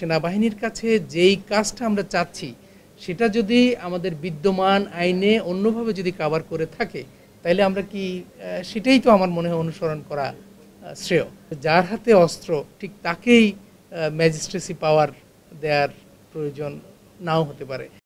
সেনাবাহিনীর কাছে যেই কাজটা আমরা চাচ্ছি সেটা যদি আমাদের বিদ্যমান আইনে অন্যভাবে যদি কাভার করে থাকে তাহলে আমরা কি সেটাই তো আমার মনে হয় অনুসরণ করা শ্রেয় যার হাতে অস্ত্র ঠিক তাকেই ম্যাজিস্ট্রেসি পাওয়ার দেওয়ার প্রয়োজন নাও হতে পারে